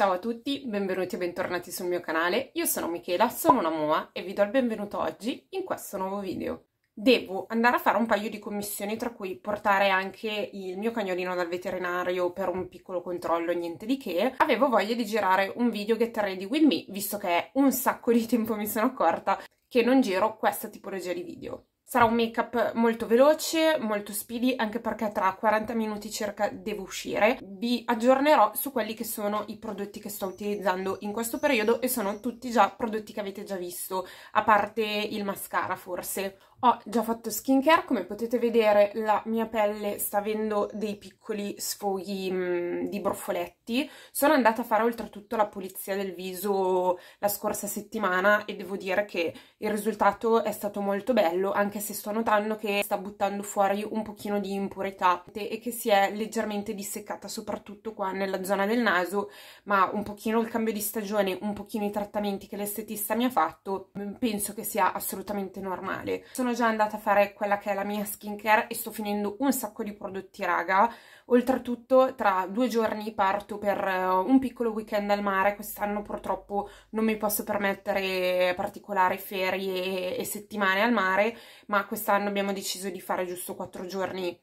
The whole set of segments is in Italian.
Ciao a tutti, benvenuti e bentornati sul mio canale, io sono Michela, sono una MOA e vi do il benvenuto oggi in questo nuovo video. Devo andare a fare un paio di commissioni tra cui portare anche il mio cagnolino dal veterinario per un piccolo controllo, niente di che. Avevo voglia di girare un video Get Ready With Me, visto che un sacco di tempo mi sono accorta che non giro questa tipologia di video. Sarà un make up molto veloce, molto speedy, anche perché tra 40 minuti circa devo uscire. Vi aggiornerò su quelli che sono i prodotti che sto utilizzando in questo periodo e sono tutti già prodotti che avete già visto, a parte il mascara forse. Ho già fatto skincare, come potete vedere la mia pelle sta avendo dei piccoli sfoghi mh, mm, di bruffoletti. Sono andata a fare oltretutto la pulizia del viso la scorsa settimana e devo dire che il risultato è stato molto bello, anche se sto notando che sta buttando fuori un pochino di impurità e che si è leggermente disseccata soprattutto qua nella zona del naso, ma un pochino il cambio di stagione, un pochino i trattamenti che l'estetista mi ha fatto, mm, penso che sia assolutamente normale. Sono sono già andata a fare quella che è la mia skincare e sto finendo un sacco di prodotti, raga. Oltretutto, tra due giorni parto per eh, un piccolo weekend al mare. Quest'anno purtroppo non mi posso permettere particolari ferie e settimane al mare, ma quest'anno abbiamo deciso di fare giusto quattro giorni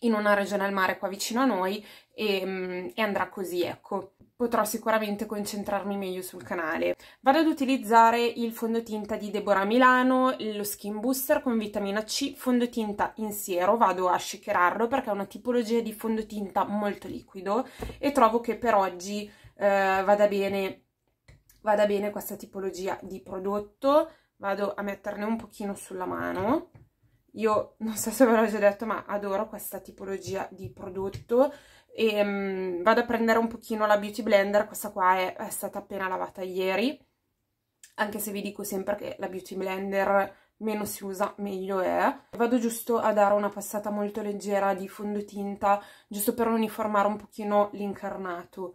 in una regione al mare qua vicino a noi e, mm, e andrà così, ecco potrò sicuramente concentrarmi meglio sul canale. Vado ad utilizzare il fondotinta di Deborah Milano, lo Skin Booster con vitamina C, fondotinta in siero, vado a shakerarlo perché è una tipologia di fondotinta molto liquido e trovo che per oggi eh, vada, bene, vada bene questa tipologia di prodotto. Vado a metterne un pochino sulla mano. Io non so se ve l'ho già detto, ma adoro questa tipologia di prodotto e um, vado a prendere un pochino la Beauty Blender, questa qua è, è, stata appena lavata ieri, anche se vi dico sempre che la Beauty Blender meno si usa meglio è. Vado giusto a dare una passata molto leggera di fondotinta, giusto per uniformare un pochino l'incarnato.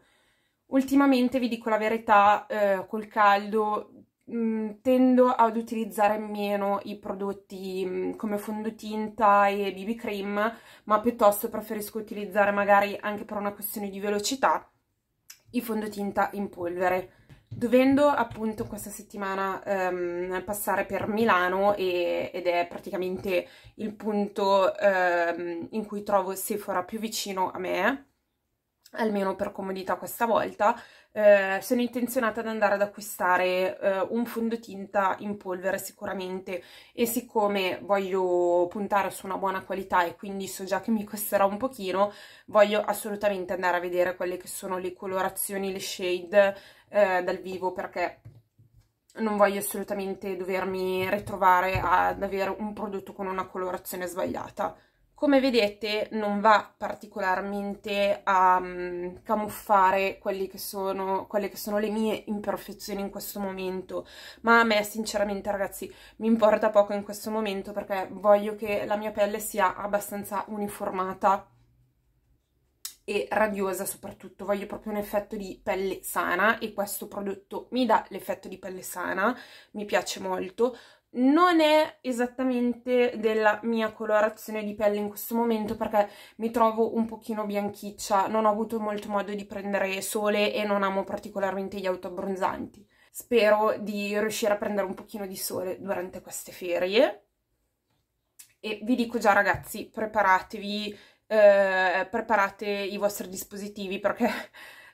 Ultimamente, vi dico la verità, eh, col caldo Mm, tendo ad utilizzare meno i prodotti mm, come fondotinta e BB cream, ma piuttosto preferisco utilizzare magari anche per una questione di velocità i fondotinta in polvere. Dovendo appunto questa settimana ehm, passare per Milano e, ed è praticamente il punto ehm, in cui trovo Sephora più vicino a me, almeno per comodità questa volta, eh, sono intenzionata ad andare ad acquistare eh, un fondotinta in polvere sicuramente e siccome voglio puntare su una buona qualità e quindi so già che mi costerà un pochino, voglio assolutamente andare a vedere quelle che sono le colorazioni, le shade eh, dal vivo perché non voglio assolutamente dovermi ritrovare ad avere un prodotto con una colorazione sbagliata. Come vedete non va particolarmente a um, camuffare che sono, quelle che sono le mie imperfezioni in questo momento, ma a me sinceramente ragazzi mi importa poco in questo momento perché voglio che la mia pelle sia abbastanza uniformata e radiosa soprattutto, voglio proprio un effetto di pelle sana e questo prodotto mi dà l'effetto di pelle sana, mi piace molto, non è esattamente della mia colorazione di pelle in questo momento perché mi trovo un pochino bianchiccia, non ho avuto molto modo di prendere sole e non amo particolarmente gli autoabbronzanti. Spero di riuscire a prendere un pochino di sole durante queste ferie. E vi dico già ragazzi, preparatevi, eh, preparate i vostri dispositivi perché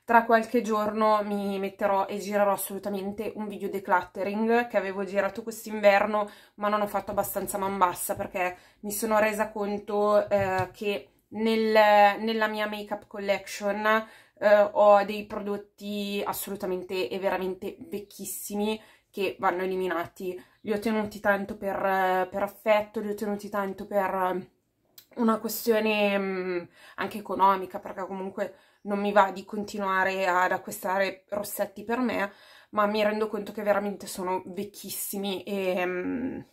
tra qualche giorno mi metterò e girerò assolutamente un video decluttering che avevo girato quest'inverno ma non ho fatto abbastanza man bassa perché mi sono resa conto eh, che nel, nella mia makeup collection eh, ho dei prodotti assolutamente e veramente vecchissimi che vanno eliminati. Li ho tenuti tanto per, per affetto, li ho tenuti tanto per mm, una questione mh, mm, anche economica perché comunque non mi va di continuare ad acquistare rossetti per me, ma mi rendo conto che veramente sono vecchissimi e, um,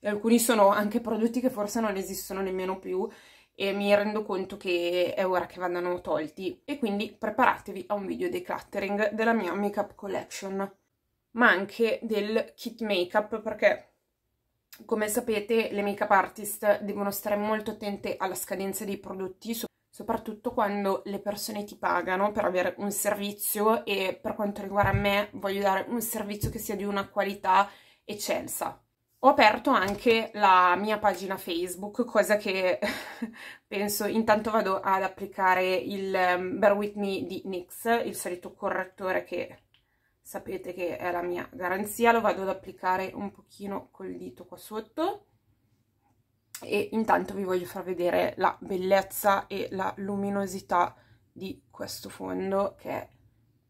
e alcuni sono anche prodotti che forse non esistono nemmeno più e mi rendo conto che è ora che vadano tolti e quindi preparatevi a un video decluttering della mia makeup collection ma anche del kit makeup perché come sapete le makeup artist devono stare molto attente alla scadenza dei prodotti soprattutto quando le persone ti pagano per avere un servizio e per quanto riguarda me voglio dare un servizio che sia di una qualità eccelsa. Ho aperto anche la mia pagina Facebook, cosa che penso intanto vado ad applicare il ehm, Bear With Me di NYX, il solito correttore che sapete che è la mia garanzia, lo vado ad applicare un pochino col dito qua sotto e intanto vi voglio far vedere la bellezza e la luminosità di questo fondo che è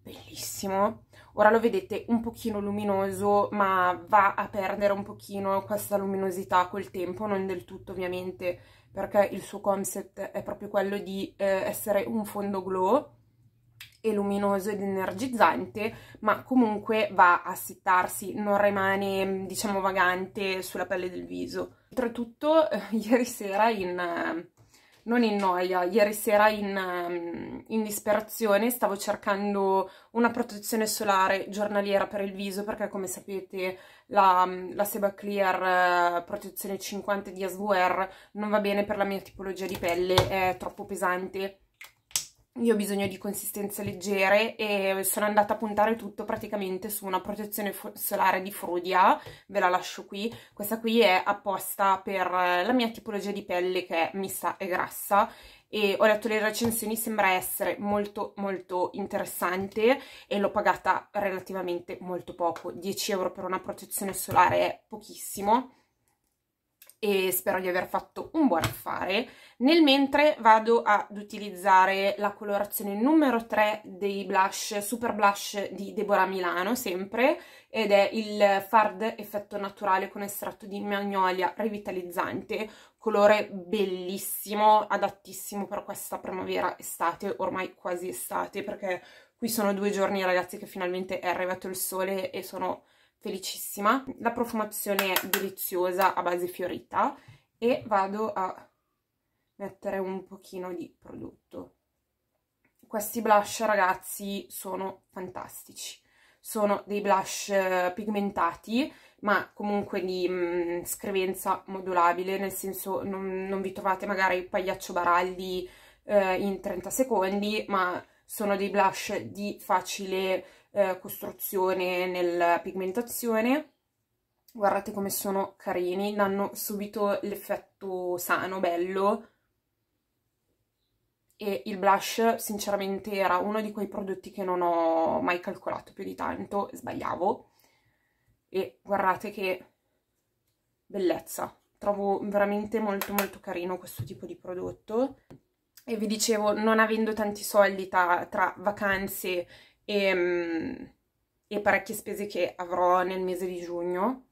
bellissimo ora lo vedete un pochino luminoso ma va a perdere un pochino questa luminosità col tempo non del tutto ovviamente perché il suo concept è proprio quello di eh, essere un fondo glow e luminoso ed energizzante, ma comunque va a settarsi, non rimane, diciamo, vagante sulla pelle del viso. Oltretutto, eh, ieri sera in... Eh, non in noia, ieri sera in, ehm, in disperazione stavo cercando una protezione solare giornaliera per il viso perché come sapete la, la Seba Clear eh, protezione 50 di SVR non va bene per la mia tipologia di pelle, è troppo pesante io ho bisogno di consistenze leggere e sono andata a puntare tutto praticamente su una protezione solare di Frudia, ve la lascio qui, questa qui è apposta per eh, la mia tipologia di pelle che è mista e grassa e ho letto le recensioni, sembra essere molto molto interessante e l'ho pagata relativamente molto poco, 10 euro per una protezione solare è pochissimo e spero di aver fatto un buon affare nel mentre vado ad utilizzare la colorazione numero 3 dei blush, super blush di Deborah Milano, sempre, ed è il Fard Effetto Naturale con estratto di magnolia revitalizzante, colore bellissimo, adattissimo per questa primavera, estate, ormai quasi estate, perché qui sono due giorni ragazzi che finalmente è arrivato il sole e sono felicissima. La profumazione è deliziosa a base fiorita e vado a mettere un pochino di prodotto. Questi blush ragazzi sono fantastici, sono dei blush eh, pigmentati ma comunque di mh, mm, scrivenza modulabile, nel senso non, non, vi trovate magari il pagliaccio baraldi eh, in 30 secondi ma sono dei blush di facile eh, costruzione nella pigmentazione guardate come sono carini, danno subito l'effetto sano, bello, e il blush sinceramente era uno di quei prodotti che non ho mai calcolato più di tanto, sbagliavo e guardate che bellezza, trovo veramente molto molto carino questo tipo di prodotto e vi dicevo non avendo tanti soldi tra, tra vacanze e, mm, e parecchie spese che avrò nel mese di giugno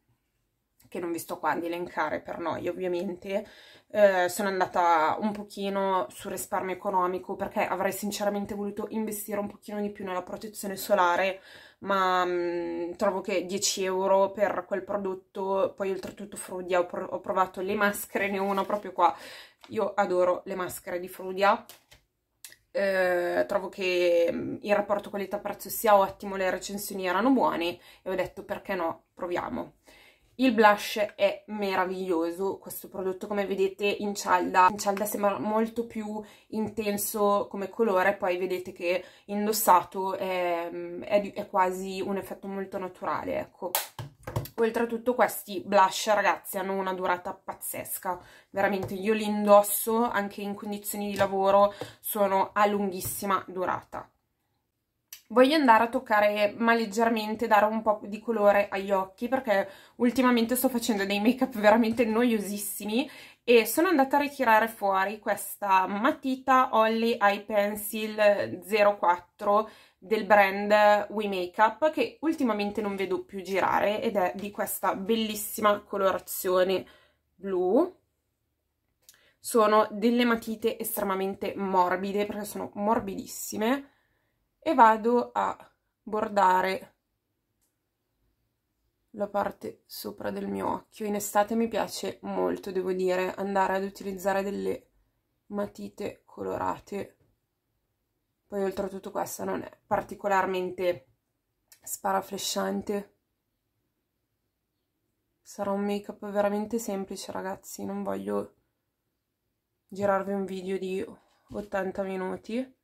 che non vi sto qua ad elencare per noi ovviamente, eh, sono andata un pochino sul risparmio economico perché avrei sinceramente voluto investire un pochino di più nella protezione solare, ma mh, mm, trovo che 10 euro per quel prodotto, poi oltretutto Frudia, ho, pr ho provato le maschere, ne ho una proprio qua, io adoro le maschere di Frudia, eh, trovo che mm, il rapporto qualità-prezzo sia ottimo, le recensioni erano buone e ho detto perché no, proviamo. Il blush è meraviglioso, questo prodotto come vedete in cialda sembra molto più intenso come colore, poi vedete che indossato è, è, è quasi un effetto molto naturale, ecco. Oltretutto questi blush ragazzi hanno una durata pazzesca, veramente io li indosso anche in condizioni di lavoro, sono a lunghissima durata voglio andare a toccare, ma leggermente, dare un po' di colore agli occhi, perché ultimamente sto facendo dei make-up veramente noiosissimi, e sono andata a ritirare fuori questa matita Holly Eye Pencil 04 del brand We Makeup, che ultimamente non vedo più girare, ed è di questa bellissima colorazione blu, sono delle matite estremamente morbide perché sono morbidissime e vado a bordare la parte sopra del mio occhio. In estate mi piace molto, devo dire, andare ad utilizzare delle matite colorate. Poi oltretutto questa non è particolarmente sparaflesciante. Sarà un make-up veramente semplice, ragazzi. Non voglio girarvi un video di 80 minuti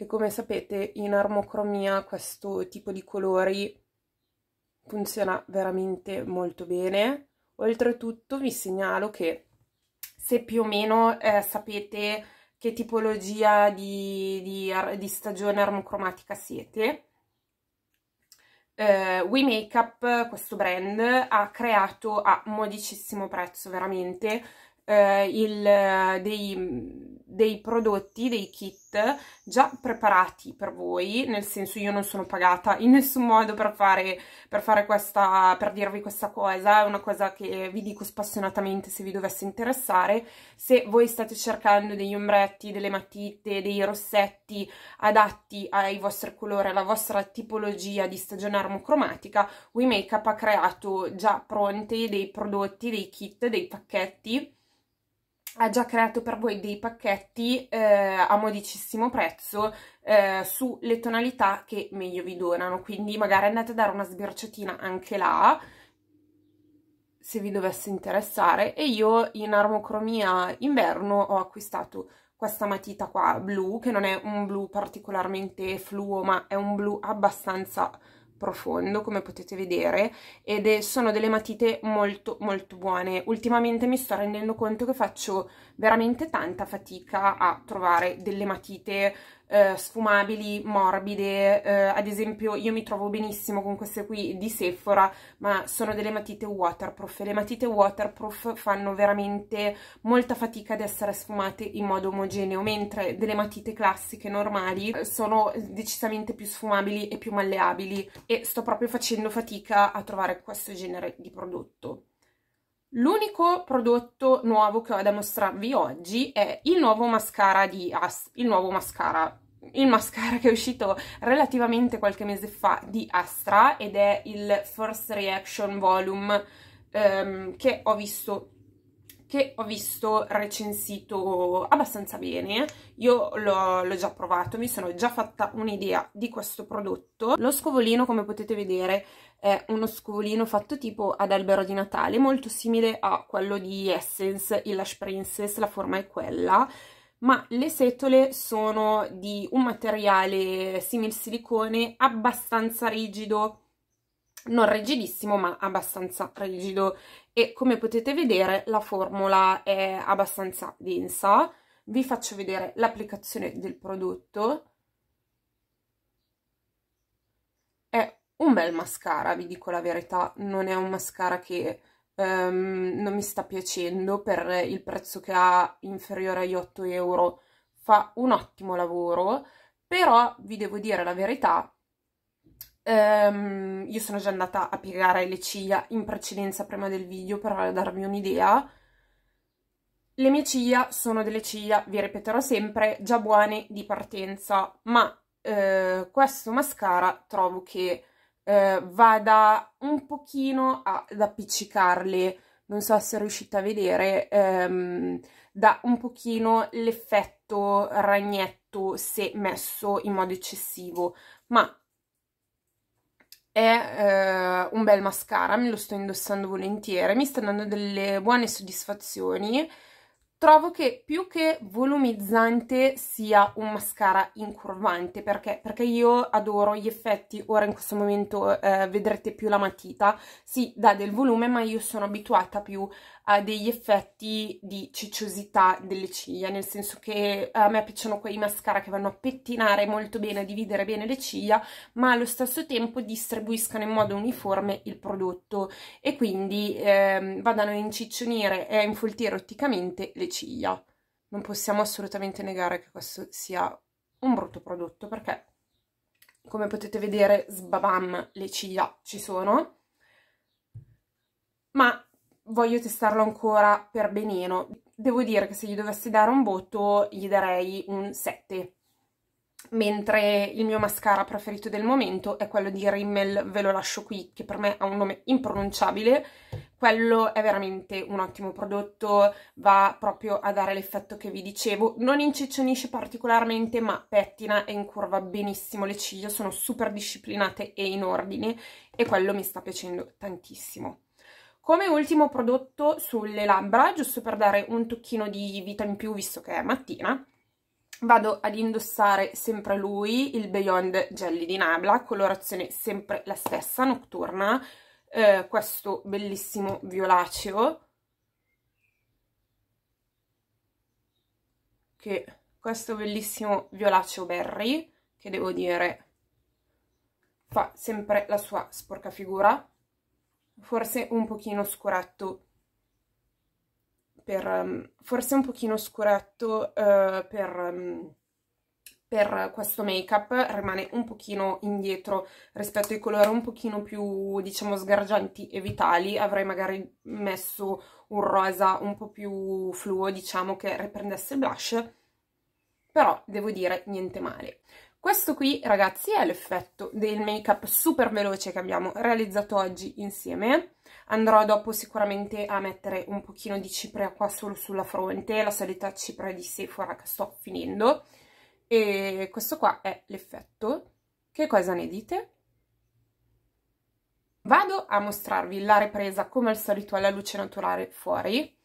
e come sapete in armocromia questo tipo di colori funziona veramente molto bene. Oltretutto vi segnalo che se più o meno eh, sapete che tipologia di, di, di stagione armocromatica siete, eh, We Makeup, questo brand, ha creato a modicissimo prezzo veramente eh, il, dei, dei prodotti, dei kit già preparati per voi, nel senso io non sono pagata in nessun modo per fare, per fare questa, per dirvi questa cosa, è una cosa che vi dico spassionatamente se vi dovesse interessare, se voi state cercando degli ombretti, delle matite, dei rossetti adatti ai vostri colori, alla vostra tipologia di stagione armocromatica, We Makeup ha creato già pronti dei prodotti, dei kit, dei pacchetti ha già creato per voi dei pacchetti eh, a modicissimo prezzo eh, sulle tonalità che meglio vi donano, quindi magari andate a dare una sbirciatina anche là, se vi dovesse interessare, e io in armocromia inverno ho acquistato questa matita qua blu, che non è un blu particolarmente fluo, ma è un blu abbastanza profondo come potete vedere ed è, sono delle matite molto molto buone ultimamente mi sto rendendo conto che faccio veramente tanta fatica a trovare delle matite eh, sfumabili, morbide, eh, ad esempio io mi trovo benissimo con queste qui di Sephora, ma sono delle matite waterproof le matite waterproof fanno veramente molta fatica ad essere sfumate in modo omogeneo, mentre delle matite classiche normali eh, sono decisamente più sfumabili e più malleabili e sto proprio facendo fatica a trovare questo genere di prodotto. L'unico prodotto nuovo che ho da mostrarvi oggi è il nuovo mascara di As, il nuovo mascara, il mascara che è uscito relativamente qualche mese fa di Astra ed è il First Reaction Volume ehm, che ho visto che ho visto recensito abbastanza bene, io l'ho già provato, mi sono già fatta un'idea di questo prodotto. Lo scovolino, come potete vedere, è uno scovolino fatto tipo ad albero di Natale, molto simile a quello di Essence, il Lash Princess, la forma è quella, ma le setole sono di un materiale simil silicone abbastanza rigido, non rigidissimo ma abbastanza rigido e come potete vedere la formula è abbastanza densa, vi faccio vedere l'applicazione del prodotto un bel mascara, vi dico la verità, non è un mascara che um, non mi sta piacendo per il prezzo che ha inferiore agli 8 euro, fa un ottimo lavoro, però vi devo dire la verità, um, io sono già andata a piegare le ciglia in precedenza prima del video per darvi un'idea, le mie ciglia sono delle ciglia, vi ripeterò sempre, già buone di partenza, ma eh, questo mascara trovo che eh, vada un pochino a, ad appiccicarle, non so se riuscite a vedere, ehm, da un pochino l'effetto ragnetto se messo in modo eccessivo, ma è eh, un bel mascara, me lo sto indossando volentieri, mi sta dando delle buone soddisfazioni, trovo che più che volumizzante sia un mascara incurvante perché, perché io adoro gli effetti ora in questo momento eh, vedrete più la matita si dà del volume ma io sono abituata più ha degli effetti di cicciosità delle ciglia, nel senso che eh, a me piacciono quei mascara che vanno a pettinare molto bene, a dividere bene le ciglia, ma allo stesso tempo distribuiscano in modo uniforme il prodotto e quindi ehm, vadano a inciccionire e a infoltire otticamente le ciglia. Non possiamo assolutamente negare che questo sia un brutto prodotto perché come potete vedere sbabam le ciglia ci sono ma voglio testarlo ancora per benino. Devo dire che se gli dovessi dare un botto gli darei un 7, mentre il mio mascara preferito del momento è quello di Rimmel, ve lo lascio qui, che per me ha un nome impronunciabile, quello è veramente un ottimo prodotto, va proprio a dare l'effetto che vi dicevo, non inciccionisce particolarmente ma pettina e incurva benissimo le ciglia, sono super disciplinate e in ordine e quello mi sta piacendo tantissimo. Come ultimo prodotto sulle labbra, giusto per dare un tocchino di vita in più visto che è mattina, vado ad indossare sempre lui, il Beyond Jelly di Nabla, colorazione sempre la stessa, notturna, eh, questo bellissimo violaceo, che questo bellissimo violaceo berry, che devo dire fa sempre la sua sporca figura, forse un pochino scoratto per, um, forse un pochino scoratto uh, eh, per, um, per questo make up rimane un pochino indietro rispetto ai colori un pochino più diciamo sgargianti e vitali avrei magari messo un rosa un po' più fluo diciamo che riprendesse il blush però devo dire niente male questo qui, ragazzi, è l'effetto del make-up super veloce che abbiamo realizzato oggi insieme. Andrò dopo sicuramente a mettere un pochino di cipria qua solo sulla fronte, la solita cipria di Sephora che sto finendo. E questo qua è l'effetto. Che cosa ne dite? Vado a mostrarvi la ripresa come al solito alla luce naturale fuori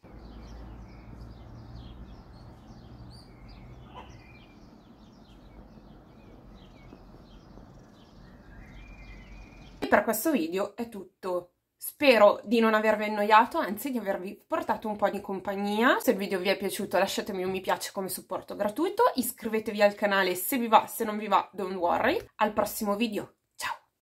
per questo video è tutto. Spero di non avervi annoiato, anzi di avervi portato un po' di compagnia. Se il video vi è piaciuto lasciatemi un mi piace come supporto gratuito, iscrivetevi al canale se vi va, se non vi va don't worry. Al prossimo video!